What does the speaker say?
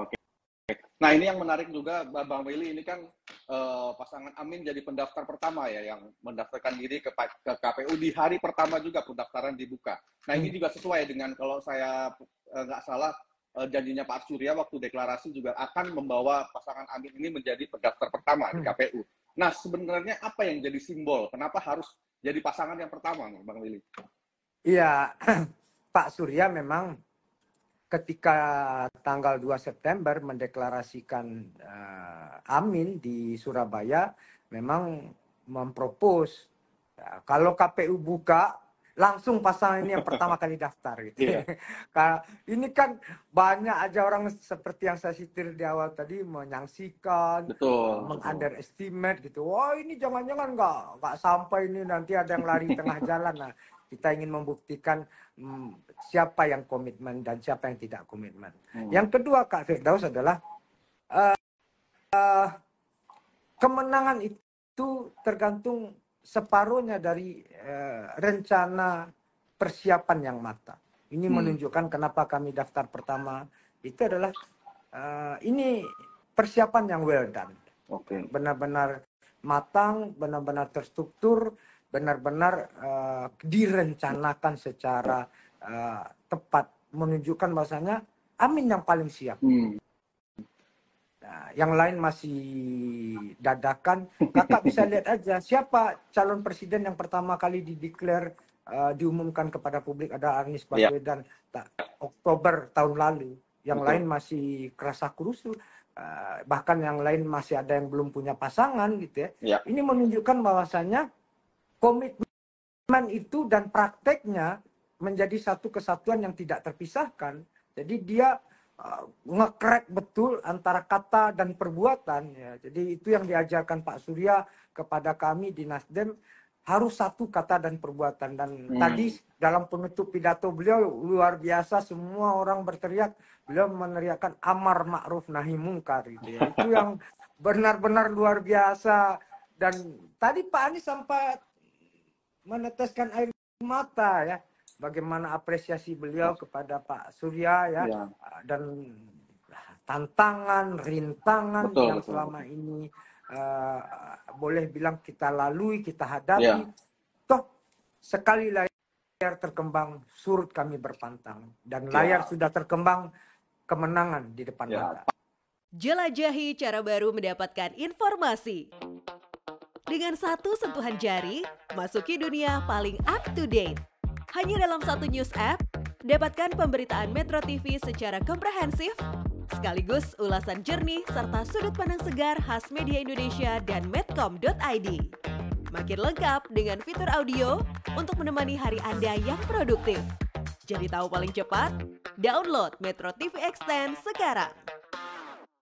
Oke. Nah ini yang menarik juga Bang Willy ini kan uh, pasangan Amin jadi pendaftar pertama ya yang mendaftarkan diri ke, ke KPU di hari pertama juga pendaftaran dibuka. Nah ini hmm. juga sesuai dengan kalau saya eh, nggak uh, salah uh, janjinya Pak Surya waktu deklarasi juga akan membawa pasangan Amin ini menjadi pendaftar pertama di hmm. KPU. Nah sebenarnya apa yang jadi simbol? Kenapa harus jadi pasangan yang pertama Bang Willy? Iya Pak Surya memang ketika tanggal 2 September mendeklarasikan uh, Amin di Surabaya memang mempropos ya, kalau KPU buka langsung pasangan ini yang pertama kali daftar gitu. Yeah. ini kan banyak aja orang seperti yang saya sitir di awal tadi menyangsikan, meng-underestimate gitu. Wah ini jangan-jangan nggak nggak sampai ini nanti ada yang lari tengah jalan. Nah kita ingin membuktikan hmm, siapa yang komitmen dan siapa yang tidak komitmen. Hmm. Yang kedua Kak Firdaus adalah uh, uh, kemenangan itu tergantung separuhnya dari Eh, rencana persiapan yang matang. Ini hmm. menunjukkan kenapa kami daftar pertama itu adalah eh, ini persiapan yang well done. Okay. Benar-benar matang, benar-benar terstruktur, benar-benar uh, direncanakan secara uh, tepat, menunjukkan bahasanya Amin yang paling siap. Hmm. Nah, yang lain masih dadakan. Kakak bisa lihat aja siapa calon presiden yang pertama kali dideklar uh, diumumkan kepada publik ada Anies ya. Baswedan ya. Oktober tahun lalu. Yang Betul. lain masih kerasa kurusu. Uh, eh, bahkan yang lain masih ada yang belum punya pasangan gitu ya. ya. Ini menunjukkan bahwasannya komitmen itu dan prakteknya menjadi satu kesatuan yang tidak terpisahkan. Jadi dia Eh, ngekrek betul antara kata dan perbuatan ya. Jadi itu yang diajarkan Pak Surya kepada kami di Nasdem harus satu kata dan perbuatan dan hmm. tadi dalam penutup pidato beliau luar biasa semua orang berteriak beliau meneriakkan amar ma'ruf nahi mungkar gitu ya. Itu yang benar-benar luar biasa dan tadi Pak Anies sempat meneteskan air mata ya bagaimana apresiasi beliau kepada Pak Surya ya, ya. dan tantangan, rintangan betul, yang betul. selama ini uh, boleh bilang kita lalui, kita hadapi. Ya. Toh sekali layar terkembang, surut kami berpantang dan iya. layar ya. sudah terkembang kemenangan di depan ya. mata. Jelajahi cara baru mendapatkan informasi. Dengan satu sentuhan jari, masuki dunia paling up to date. Hanya dalam satu news app, dapatkan pemberitaan Metro TV secara komprehensif, sekaligus ulasan jernih serta sudut pandang segar khas media Indonesia dan medcom.id. Makin lengkap dengan fitur audio untuk menemani hari Anda yang produktif. Jadi tahu paling cepat, download Metro TV Extend sekarang.